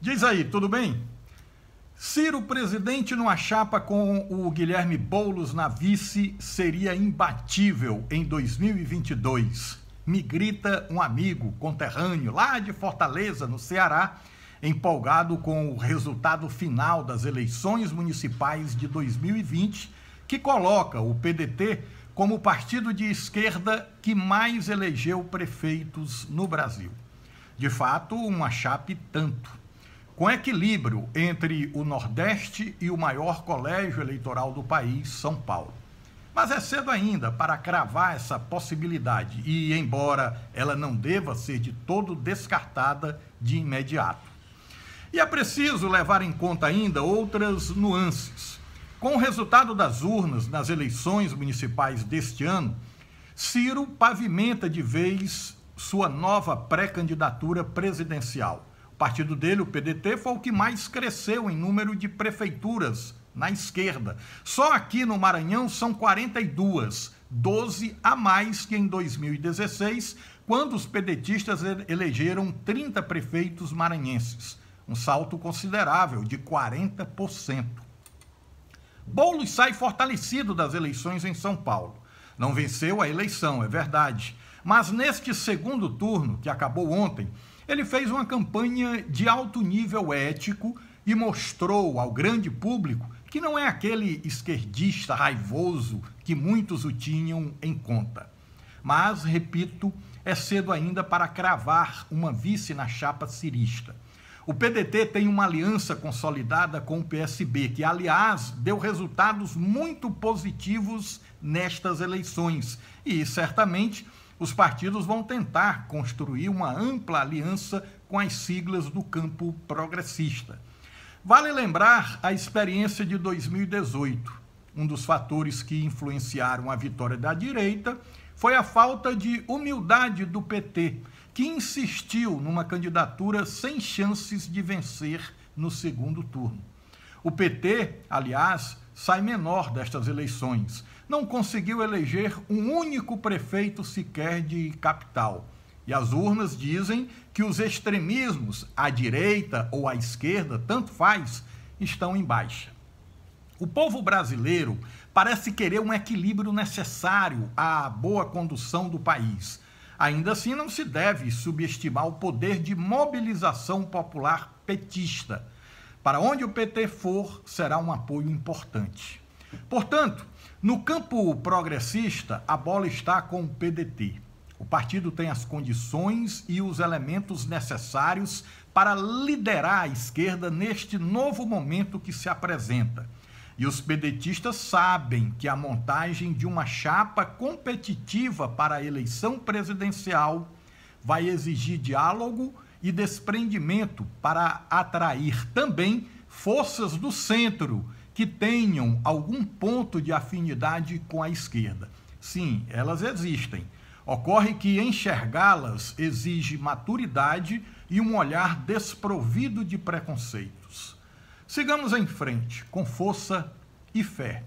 Diz aí, tudo bem? Ciro presidente numa chapa com o Guilherme Boulos na vice seria imbatível em 2022. Me grita um amigo conterrâneo lá de Fortaleza, no Ceará, empolgado com o resultado final das eleições municipais de 2020, que coloca o PDT como o partido de esquerda que mais elegeu prefeitos no Brasil. De fato, uma chapa tanto com equilíbrio entre o Nordeste e o maior colégio eleitoral do país, São Paulo. Mas é cedo ainda para cravar essa possibilidade e, embora ela não deva ser de todo descartada de imediato. E é preciso levar em conta ainda outras nuances. Com o resultado das urnas nas eleições municipais deste ano, Ciro pavimenta de vez sua nova pré-candidatura presidencial partido dele, o PDT, foi o que mais cresceu em número de prefeituras na esquerda. Só aqui no Maranhão são 42, 12 a mais que em 2016, quando os pedetistas elegeram 30 prefeitos maranhenses. Um salto considerável, de 40%. Boulos sai fortalecido das eleições em São Paulo. Não venceu a eleição, é verdade, mas neste segundo turno, que acabou ontem, ele fez uma campanha de alto nível ético e mostrou ao grande público que não é aquele esquerdista raivoso que muitos o tinham em conta. Mas, repito, é cedo ainda para cravar uma vice na chapa cirista. O PDT tem uma aliança consolidada com o PSB, que, aliás, deu resultados muito positivos nestas eleições. E certamente os partidos vão tentar construir uma ampla aliança com as siglas do campo progressista. Vale lembrar a experiência de 2018. Um dos fatores que influenciaram a vitória da direita foi a falta de humildade do PT, que insistiu numa candidatura sem chances de vencer no segundo turno. O PT, aliás, sai menor destas eleições. Não conseguiu eleger um único prefeito sequer de capital. E as urnas dizem que os extremismos, à direita ou à esquerda, tanto faz, estão em baixa. O povo brasileiro parece querer um equilíbrio necessário à boa condução do país. Ainda assim, não se deve subestimar o poder de mobilização popular petista. Para onde o PT for, será um apoio importante. Portanto, no campo progressista, a bola está com o PDT. O partido tem as condições e os elementos necessários para liderar a esquerda neste novo momento que se apresenta. E os pedetistas sabem que a montagem de uma chapa competitiva para a eleição presidencial vai exigir diálogo e desprendimento para atrair também forças do centro que tenham algum ponto de afinidade com a esquerda. Sim, elas existem. Ocorre que enxergá-las exige maturidade e um olhar desprovido de preconceitos. Sigamos em frente com força e fé.